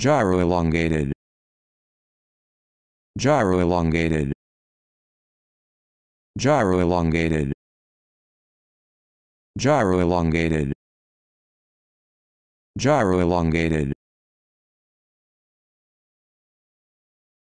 Gyro elongated. Gyro elongated. Gyro elongated. Gyro elongated. Gyro elongated.